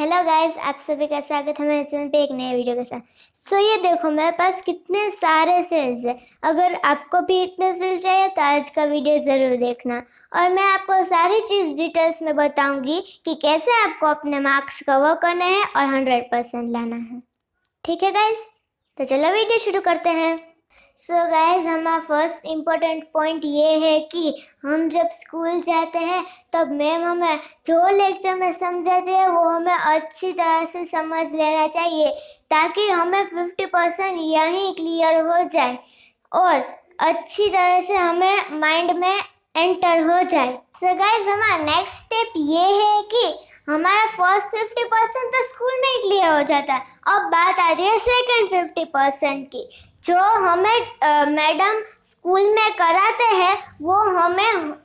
hello guys आप सभी का स्वागत है मेरे चैनल पे एक नए वीडियो के साथ सो so, ये देखो मेरे पास कितने सारे सेल्स है अगर आपको भी इतने सेल चाहिए तो आज का वीडियो ज़रूर देखना और मैं आपको सारी चीज़ डिटेल्स में बताऊंगी कि कैसे आपको अपने मार्क्स कवर करने हैं और हंड्रेड परसेंट लाना है ठीक है गाइज तो चलो वीडियो शुरू करते हैं सो so गाइज हमारा फर्स्ट इम्पोर्टेंट पॉइंट ये है कि हम जब स्कूल जाते हैं तब मैम हमें जो लेक्चर में समझाते हैं वो हमें अच्छी तरह से समझ लेना चाहिए ताकि हमें फिफ्टी परसेंट यहीं क्लियर हो जाए और अच्छी तरह से हमें माइंड में एंटर हो जाए सो गाइज हमारा नेक्स्ट स्टेप ये है कि हमारा फर्स्ट फिफ्टी परसेंट तो स्कूल में ही क्लियर हो जाता है अब बात आ रही है सेकेंड फिफ्टी परसेंट की जो हमें मैडम स्कूल में कराते हैं वो हमें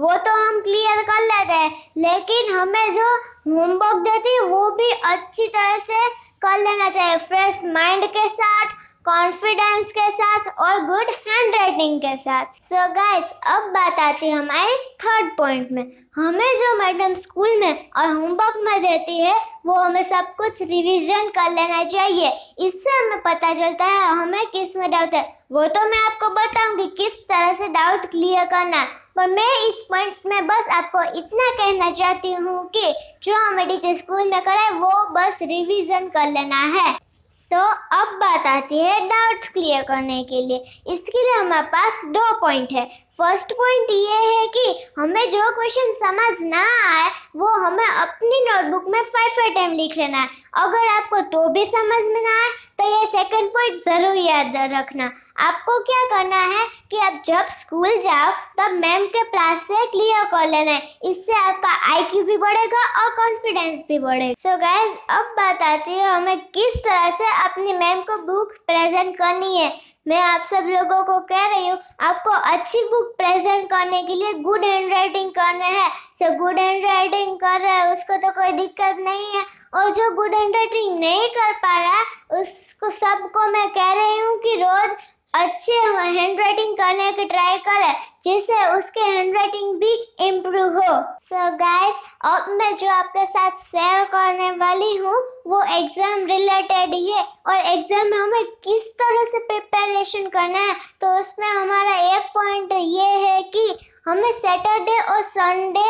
वो तो हम क्लियर कर लेते हैं लेकिन हमें जो होमवर्क देती है वो भी अच्छी तरह से कर लेना चाहिए फ्रेश माइंड के साथ कॉन्फिडेंस के साथ और गुड हैंड राइटिंग के साथ सो so गाइस अब बात आती है हमारे थर्ड पॉइंट में हमें जो मैडम स्कूल में और होमवर्क में देती है वो हमें सब कुछ रिवीजन कर लेना चाहिए इससे हमें पता चलता है हमें किस में डाउट है वो तो मैं आपको बताऊंगी किस तरह से डाउट क्लियर करना है पर मैं इस पॉइंट में बस आपको इतना कहना चाहती हूँ कि जो हमें टीचर स्कूल में कराए वो बस रिवीजन कर लेना है सो so, अब बात आती है डाउट्स क्लियर करने के लिए इसके लिए हमारे पास दो पॉइंट है फर्स्ट पॉइंट ये है कि हमें जो क्वेश्चन समझ ना आए वो हमें अपनी नोटबुक में फाइव फाइव टाइम लिख लेना है अगर आपको तो भी समझ में ना आए तो ये सेकंड पॉइंट ज़रूर याद रखना आपको क्या करना है कि आप जब स्कूल जाओ तब मैम के क्लास से क्लियर कर लेना है इससे आपका आईक्यू भी बढ़ेगा और कॉन्फिडेंस भी बढ़ेगा सो so गैस अब बताती हूँ हमें किस तरह से अपनी मैम को बुक प्रेजेंट करनी है मैं आप सब लोगों को कह रही हूँ आपको अच्छी बुक प्रेजेंट करने के लिए गुड हैंड राइटिंग कर रहे हैं जो गुड हैंड राइटिंग कर रहा है उसको तो कोई दिक्कत नहीं है और जो गुड हैंड राइटिंग नहीं कर पा रहा है उसको सबको मैं कह रही हूँ कि रोज़ अच्छे हैंड राइटिंग करने की ट्राई करें जिससे उसके हैंड राइटिंग भी इम्प्रूव हो सो so गाइस अब मैं जो आपके साथ शेयर करने वाली हूँ वो एग्ज़ाम रिलेटेड ही है और एग्ज़ाम में हमें किस तरह से प्रिपरेशन करना है तो उसमें हमारा एक पॉइंट ये है कि हमें सैटरडे और संडे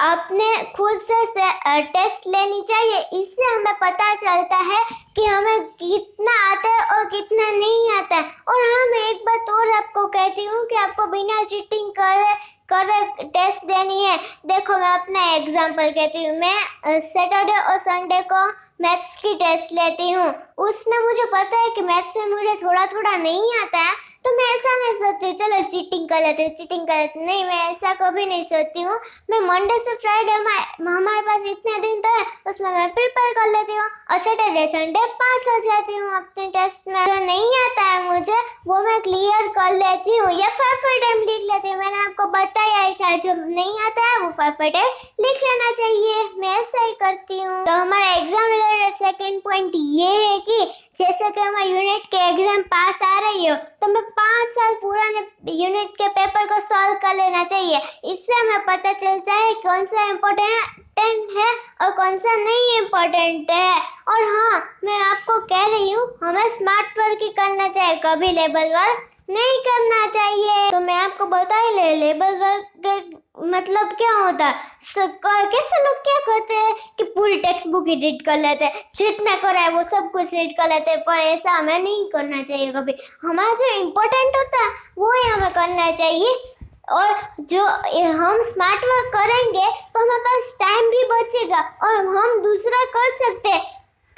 अपने खुद से, से टेस्ट लेनी चाहिए इससे हमें पता चलता है कि हमें कितना आता है और कितना नहीं आता है और हाँ मैं एक बात और आपको कहती हूँ कि आपको बिना चीटिंग करे करेक्ट टेस्ट देनी है देखो मैं अपना एग्जांपल कहती हूँ मैं सैटरडे और संडे को मैथ्स की टेस्ट लेती हूँ उसमें मुझे पता है कि मैथ्स में मुझे थोड़ा थोड़ा नहीं आता है तो मैं ऐसा नहीं सोचती हूँ चलो चीटिंग कर लेती हूँ चीटिंग कर लेती हूँ नहीं मैं ऐसा कभी नहीं सोचती हूँ मैं मंडे से फ्राइडे हमारे पास इतने दिन तो है उसमें मैं प्रिपेयर कर लेती हूँ और सैटरडे संडे पास हो जाती हूँ अपने टेस्ट में जो नहीं आता है मुझे वो मैं क्लियर कर लेती हूँ या फाइव फाइव टाइम लिख लेती हूँ मैंने आपको बताया का या जो नहीं आता है वो परफेक्ट है लिख लेना चाहिए मैं ऐसा ही करती हूँ तो हमारा एग्जाम रिलेटेड सेकंड पॉइंट ये है कि जैसे कि हमारे यूनिट के एग्जाम पास आ रही हो तो हमें पाँच साल पुराने यूनिट के पेपर को सॉल्व कर लेना चाहिए इससे हमें पता चलता है कौन सा इम्पोर्टेंट है और कौन सा नहीं इम्पोर्टेंट है और हाँ मैं आपको कह रही हूँ हमें स्मार्ट वर्क ही करना चाहिए कभी लेबल वर्क नहीं करना चाहिए तो मैं आपको बता ही ले लेबल वर्क मतलब क्या होता है कैसे लोग क्या करते हैं कि पूरी टेक्स्ट बुक एडिट कर लेते हैं जितना करा है वो सब कुछ रीड कर लेते हैं पर ऐसा हमें नहीं करना चाहिए कभी हमारा जो इम्पोर्टेंट होता है वो ही हमें करना चाहिए और जो हम स्मार्ट वर्क करेंगे तो हमारे पास टाइम भी बचेगा और हम दूसरा कर सकते हैं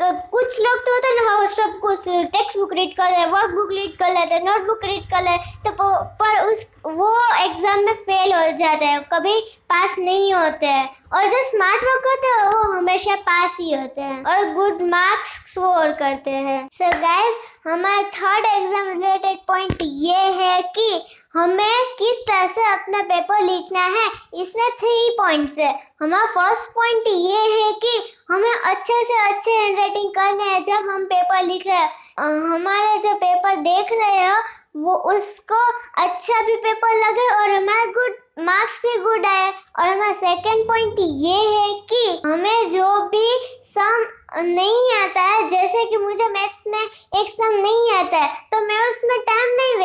कुछ लोग तो होते ना वो सब कुछ टेक्स्ट बुक रीड कर ले वर्क बुक रीड कर लेते नोटबुक रीड कर ले तो पर उस वो एग्ज़ाम में फेल हो जाते हैं कभी पास नहीं होते हैं और जो स्मार्ट वर्क होते हैं वो हमेशा पास ही होते हैं और गुड मार्क्स स्कोर करते हैं सो so गाइस हमारा थर्ड एग्ज़ाम रिलेटेड पॉइंट ये है कि हमें किस तरह से अपना पेपर लिखना है इसमें थ्री पॉइंट्स है हमारा फर्स्ट पॉइंट ये है कि हमें अच्छे से अच्छे हैंड राइटिंग करने हैं जब हम पेपर लिख रहे हैं हमारे जो पेपर देख रहे हो वो उसको अच्छा भी पेपर लगे और हमारा गुड मार्क्स भी गुड आए और हमारा सेकंड पॉइंट ये है कि हमें जो भी सम नहीं आता है जैसे कि मुझे मैथ्स में एक सम नहीं आता है तो मैं उसमें टाइम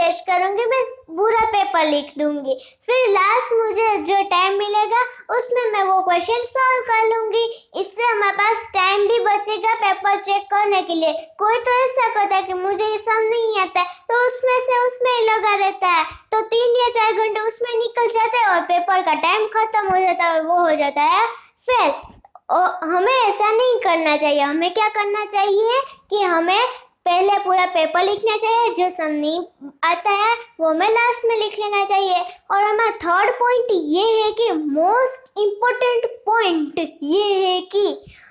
पेश करूंगी मैं पूरा पेपर लिख दूंगी फिर लास्ट मुझे जो टाइम मिलेगा उसमें मैं वो क्वेश्चन सॉल्व कर लूंगी इससे हमारे पास टाइम भी बचेगा पेपर चेक करने के लिए कोई तो ऐसा कहता है कि मुझे ये सब नहीं आता तो उसमें से उसमें ही लगा रहता है तो तीन या चार घंटे उसमें निकल जाते और पेपर का टाइम खत्म हो जाता है वो हो जाता है फिर हमें ऐसा नहीं करना चाहिए हमें क्या करना चाहिए कि हमें पहले पूरा पेपर लिखना चाहिए जो समनी आता है वो हमें लास्ट में लिख लेना चाहिए और हमारा थर्ड पॉइंट ये है कि मोस्ट इम्पोर्टेंट पॉइंट ये है कि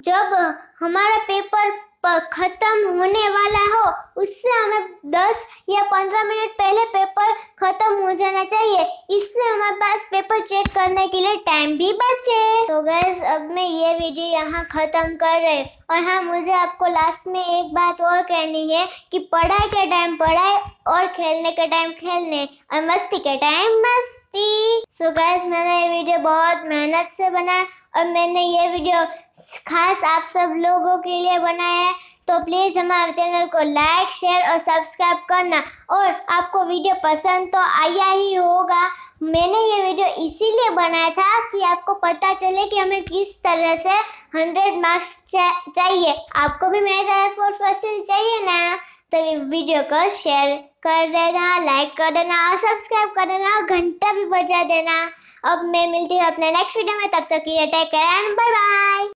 जब हमारा पेपर ख़त्म होने वाला हो उससे हमें 10 या 15 मिनट पहले पेपर ख़त्म हो जाना चाहिए इससे हमारे पास पेपर चेक करने के लिए टाइम भी बचे तो गैस अब मैं ये वीडियो यहाँ ख़त्म कर रही और हाँ मुझे आपको लास्ट में एक बात और कहनी है कि पढ़ाई के टाइम पढ़ाई और खेलने के टाइम खेलने और मस्ती के टाइम मस्ती सो so गैस मैंने ये वीडियो बहुत मेहनत से बनाया और मैंने ये वीडियो खास आप सब लोगों के लिए बनाया है तो प्लीज़ हमारे चैनल को लाइक शेयर और सब्सक्राइब करना और आपको वीडियो पसंद तो आया ही होगा मैंने ये वीडियो इसीलिए बनाया था कि आपको पता चले कि हमें किस तरह से 100 मार्क्स चाहिए आपको भी मेरे तरफ फोर परसेंट चाहिए ना तो वीडियो को शेयर कर देना लाइक कर देना और सब्सक्राइब कर देना और घंटा भी बजा देना अब मैं मिलती हूँ अपने नेक्स्ट वीडियो में तब तक ये टेक कर एंड बाय बाय